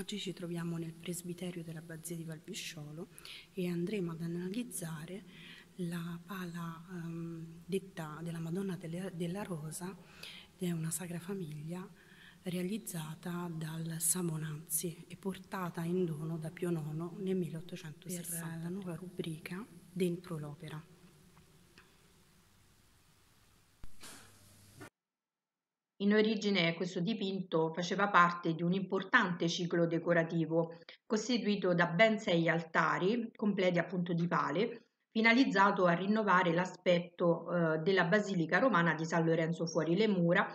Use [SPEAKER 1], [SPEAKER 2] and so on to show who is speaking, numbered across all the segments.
[SPEAKER 1] Oggi ci troviamo nel presbiterio dell'abbazia di Valpisciolo e andremo ad analizzare la pala um, detta della Madonna della Rosa, che è una sacra famiglia realizzata dal Samonanzi e portata in dono da Pio IX nel 1860 per la nuova rubrica Dentro l'opera. In origine questo dipinto faceva parte di un importante ciclo decorativo costituito da ben sei altari, completi appunto di pale, finalizzato a rinnovare l'aspetto eh, della Basilica romana di San Lorenzo fuori le mura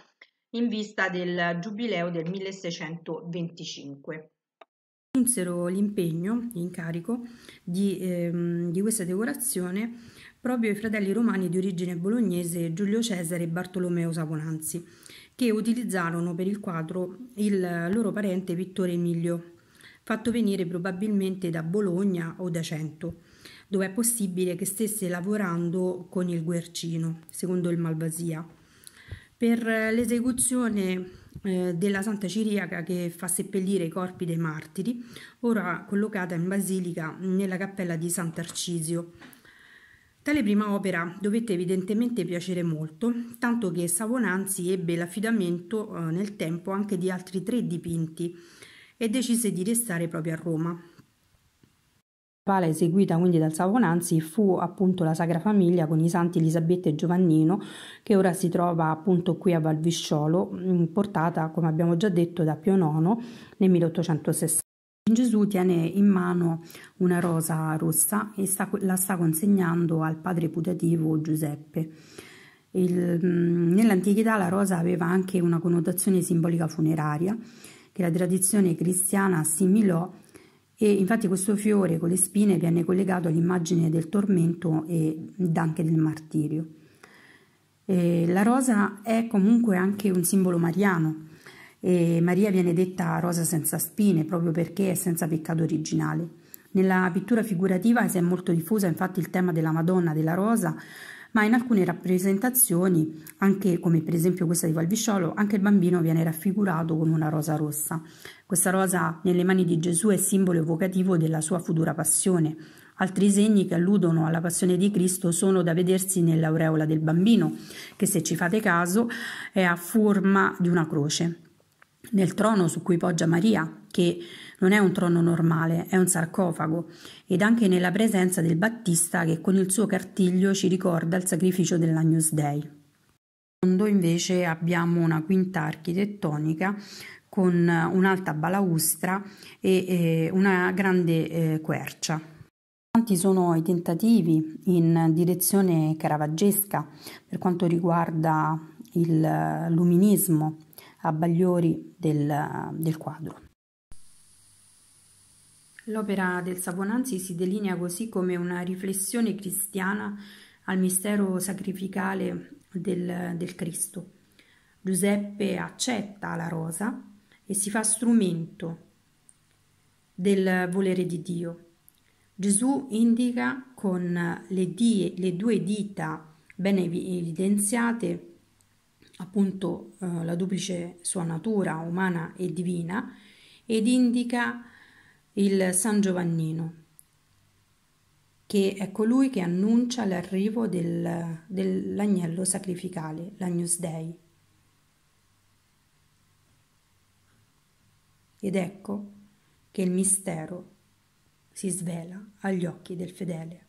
[SPEAKER 1] in vista del giubileo del 1625 giunsero l'impegno, l'incarico di, ehm, di, questa decorazione proprio i fratelli romani di origine bolognese Giulio Cesare e Bartolomeo Saponanzi, che utilizzarono per il quadro il loro parente pittore Emilio, fatto venire probabilmente da Bologna o da Cento, dove è possibile che stesse lavorando con il Guercino, secondo il Malvasia. Per l'esecuzione eh, della Santa Ciriaca che fa seppellire i corpi dei martiri, ora collocata in basilica nella cappella di Sant'Arcisio Tale prima opera dovette evidentemente piacere molto, tanto che Savonanzi ebbe l'affidamento eh, nel tempo anche di altri tre dipinti e decise di restare proprio a Roma. La pala eseguita quindi dal Savonanzi fu appunto la Sacra Famiglia con i santi Elisabetta e Giovannino, che ora si trova appunto qui a Valvisciolo, mm, portata come abbiamo già detto da Pio IX nel 1860. Gesù tiene in mano una rosa rossa e sta, la sta consegnando al padre putativo Giuseppe. Mm, nell'antichità la rosa aveva anche una connotazione simbolica funeraria che la tradizione cristiana assimilò e infatti questo fiore con le spine viene collegato all'immagine del tormento e anche del martirio. E la rosa è comunque anche un simbolo mariano e Maria viene detta rosa senza spine proprio perché è senza peccato originale. Nella pittura figurativa si è molto diffusa infatti il tema della Madonna della Rosa, ma in alcune rappresentazioni, anche come per esempio questa di Valvisciolo, anche il bambino viene raffigurato con una rosa rossa. Questa rosa nelle mani di Gesù è simbolo evocativo della sua futura passione. Altri segni che alludono alla passione di Cristo sono da vedersi nell'aureola del bambino, che se ci fate caso è a forma di una croce nel trono su cui poggia Maria, che non è un trono normale, è un sarcofago, ed anche nella presenza del Battista che con il suo cartiglio ci ricorda il sacrificio dell'Agnus Dei. In fondo invece abbiamo una quinta architettonica con un'alta balaustra e una grande eh, quercia. Tanti sono i tentativi in direzione caravaggesca per quanto riguarda il eh, luminismo abbagliori del, del quadro. L'opera del Savonanzi si delinea così come una riflessione cristiana al mistero sacrificale del, del Cristo. Giuseppe accetta la rosa e si fa strumento del volere di Dio. Gesù indica con le, die, le due dita ben evidenziate appunto eh, la duplice sua natura umana e divina ed indica il San Giovannino, che è colui che annuncia l'arrivo del, dell'agnello sacrificale, l'Agnus Dei. Ed ecco che il mistero si svela agli occhi del fedele.